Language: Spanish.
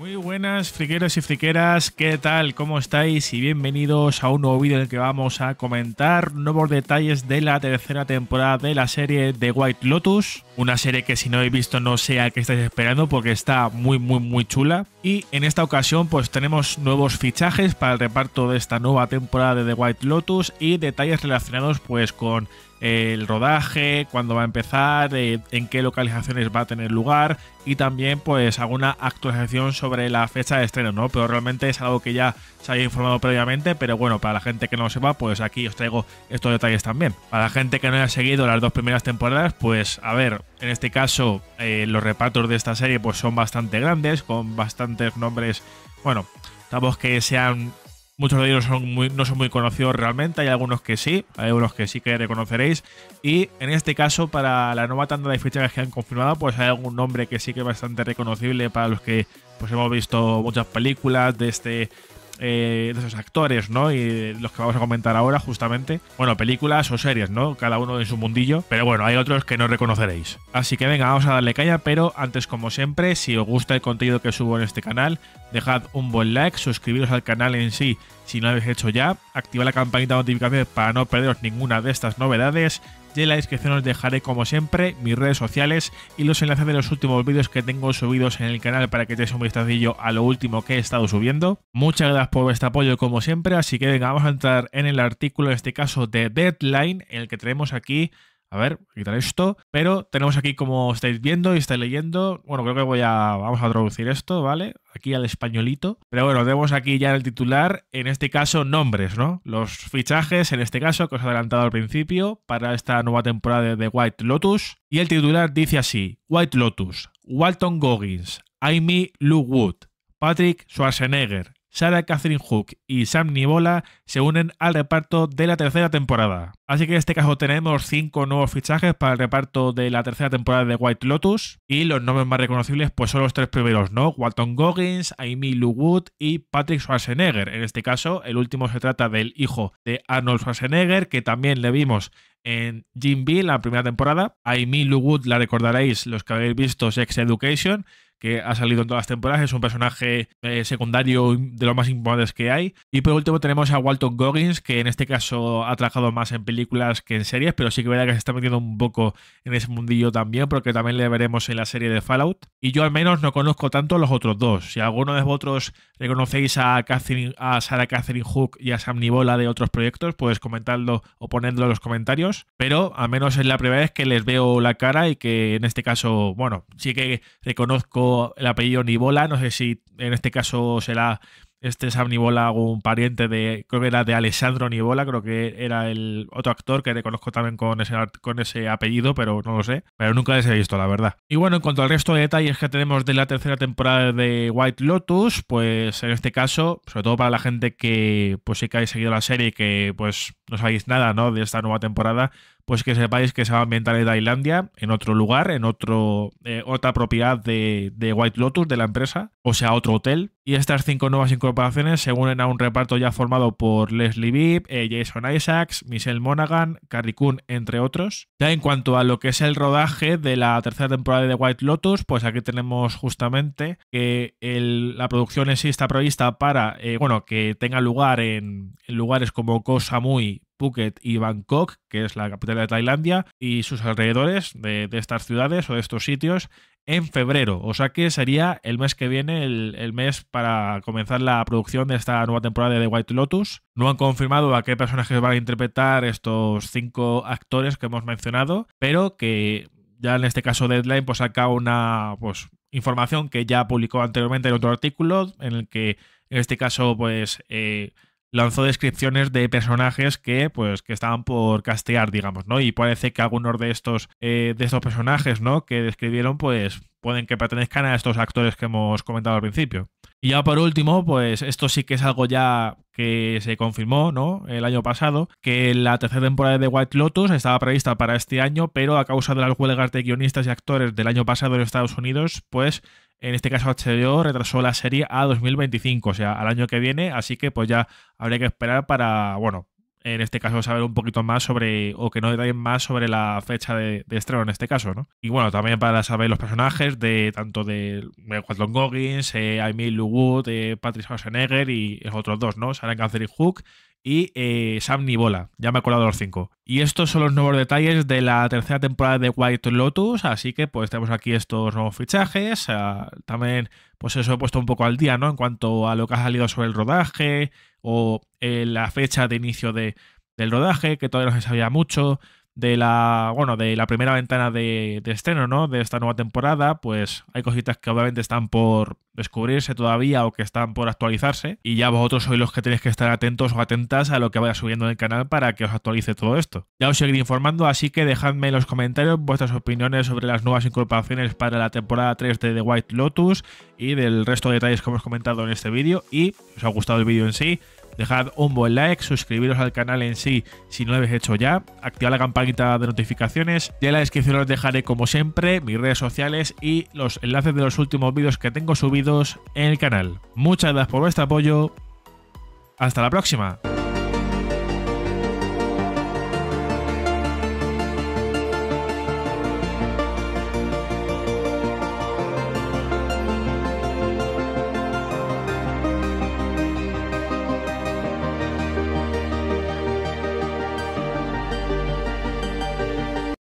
Muy buenas friqueros y friqueras, ¿qué tal? ¿Cómo estáis? Y bienvenidos a un nuevo vídeo en el que vamos a comentar nuevos detalles de la tercera temporada de la serie The White Lotus. Una serie que si no habéis visto no sé a qué estáis esperando porque está muy muy muy chula. Y en esta ocasión pues tenemos nuevos fichajes para el reparto de esta nueva temporada de The White Lotus y detalles relacionados pues con el rodaje, cuándo va a empezar, eh, en qué localizaciones va a tener lugar y también pues alguna actualización sobre la fecha de estreno, ¿no? Pero realmente es algo que ya se había informado previamente, pero bueno, para la gente que no lo sepa, pues aquí os traigo estos detalles también. Para la gente que no haya seguido las dos primeras temporadas, pues a ver, en este caso eh, los repartos de esta serie pues son bastante grandes, con bastantes nombres, bueno, estamos que sean Muchos de ellos no son, muy, no son muy conocidos realmente, hay algunos que sí, hay algunos que sí que reconoceréis. Y en este caso, para la nueva tanda de fichajes que han confirmado, pues hay algún nombre que sí que es bastante reconocible para los que pues hemos visto muchas películas de este eh, de esos actores, ¿no? Y los que vamos a comentar ahora, justamente. Bueno, películas o series, ¿no? Cada uno en su mundillo. Pero bueno, hay otros que no reconoceréis. Así que venga, vamos a darle caña, pero antes, como siempre, si os gusta el contenido que subo en este canal, Dejad un buen like, suscribiros al canal en sí si no lo habéis hecho ya, activad la campanita de notificaciones para no perderos ninguna de estas novedades y en la descripción os dejaré como siempre mis redes sociales y los enlaces de los últimos vídeos que tengo subidos en el canal para que echéis un vistacillo a lo último que he estado subiendo. Muchas gracias por vuestro apoyo como siempre, así que venga, vamos a entrar en el artículo, en este caso de Deadline, en el que tenemos aquí a ver, quitar esto, pero tenemos aquí como estáis viendo y estáis leyendo, bueno, creo que voy a, vamos a traducir esto, ¿vale? Aquí al españolito, pero bueno, tenemos aquí ya el titular, en este caso nombres, ¿no? Los fichajes, en este caso, que os he adelantado al principio, para esta nueva temporada de White Lotus, y el titular dice así, White Lotus, Walton Goggins, Amy Lou Wood, Patrick Schwarzenegger, Sarah Catherine Hook y Sam Nibola se unen al reparto de la tercera temporada. Así que en este caso tenemos cinco nuevos fichajes para el reparto de la tercera temporada de White Lotus y los nombres más reconocibles pues son los tres primeros, ¿no? Walton Goggins, Amy Lou Wood y Patrick Schwarzenegger. En este caso, el último se trata del hijo de Arnold Schwarzenegger, que también le vimos en Jim B la primera temporada. Amy Lou Wood la recordaréis los que habéis visto Sex Education que ha salido en todas las temporadas, es un personaje eh, secundario de los más importantes que hay. Y por último tenemos a Walton Goggins, que en este caso ha trabajado más en películas que en series, pero sí que verdad que se está metiendo un poco en ese mundillo también, porque también le veremos en la serie de Fallout. Y yo al menos no conozco tanto a los otros dos. Si alguno de vosotros reconocéis a, Sarah Catherine Hook y a Sam Nibola de otros proyectos, puedes comentarlo o ponedlo en los comentarios. Pero al menos es la primera vez que les veo la cara y que en este caso, bueno, sí que reconozco el apellido Nibola, no sé si en este caso será este Sam Nibola un pariente de, creo que era de Alessandro Nibola, creo que era el otro actor que reconozco también con ese, con ese apellido, pero no lo sé, pero nunca les he visto, la verdad. Y bueno, en cuanto al resto de detalles que tenemos de la tercera temporada de White Lotus, pues en este caso, sobre todo para la gente que pues sí que habéis seguido la serie y que pues no sabéis nada, ¿no? De esta nueva temporada, pues que sepáis que se va a ambientar en Tailandia, en otro lugar, en otro, eh, otra propiedad de, White Lotus, de la empresa, o sea, otro hotel. Y estas cinco nuevas incorporaciones se unen a un reparto ya formado por Leslie Bibb, eh, Jason Isaacs, Michelle Monaghan, Carrie Coon, entre otros. Ya en cuanto a lo que es el rodaje de la tercera temporada de White Lotus, pues aquí tenemos justamente que la producción en sí está prevista para, eh, bueno, que tenga lugar en, lugares como cosa muy. Phuket y Bangkok, que es la capital de Tailandia, y sus alrededores de, estas ciudades o de estos sitios en febrero. O sea que sería el mes que viene, el, mes para comenzar la producción de esta nueva temporada de The White Lotus. No han confirmado a qué personajes van a interpretar estos cinco actores que hemos mencionado, pero que ya en este caso Deadline pues saca una pues, información que ya publicó anteriormente en otro artículo, en el que en este caso pues... Eh, lanzó descripciones de personajes que, pues, que estaban por castear, digamos, ¿no? Y parece que algunos de estos, eh, de estos personajes, ¿no? Que describieron, pues, pueden que pertenezcan a estos actores que hemos comentado al principio. Y ya por último, pues esto sí que es algo ya que se confirmó ¿no? el año pasado, que la tercera temporada de White Lotus estaba prevista para este año, pero a causa de las huelgas de guionistas y actores del año pasado en Estados Unidos, pues en este caso HBO retrasó la serie a 2025, o sea, al año que viene, así que pues ya habría que esperar para, bueno, en este caso saber un poquito más sobre, o que no detallen más sobre la fecha de, estreno en este caso, ¿no? Y bueno, también para saber los personajes de tanto de, de Goggins, eh, Lou eh, Patrick Schwarzenegger y los otros dos, ¿no? Sarah Cancer y Hook y eh, Sam Nibola, Ya me he acordado los cinco. Y estos son los nuevos detalles de la tercera temporada de White Lotus. Así que pues tenemos aquí estos nuevos fichajes. Ah, también pues eso he puesto un poco al día, ¿no? En cuanto a lo que ha salido sobre el rodaje o eh, la fecha de inicio de, del rodaje, que todavía no se sabía mucho de la, bueno, de la primera ventana de, estreno, ¿no? De esta nueva temporada, pues hay cositas que obviamente están por descubrirse todavía o que están por actualizarse y ya vosotros sois los que tenéis que estar atentos o atentas a lo que vaya subiendo en el canal para que os actualice todo esto. Ya os seguiré informando, así que dejadme en los comentarios vuestras opiniones sobre las nuevas incorporaciones para la temporada 3 de The White Lotus y del resto de detalles que hemos comentado en este vídeo y si os ha gustado el vídeo en sí, Dejad un buen like, suscribiros al canal en sí si no lo habéis hecho ya, activad la campanita de notificaciones. Ya en la descripción os dejaré, como siempre, mis redes sociales y los enlaces de los últimos vídeos que tengo subidos en el canal. Muchas gracias por vuestro apoyo. Hasta la próxima.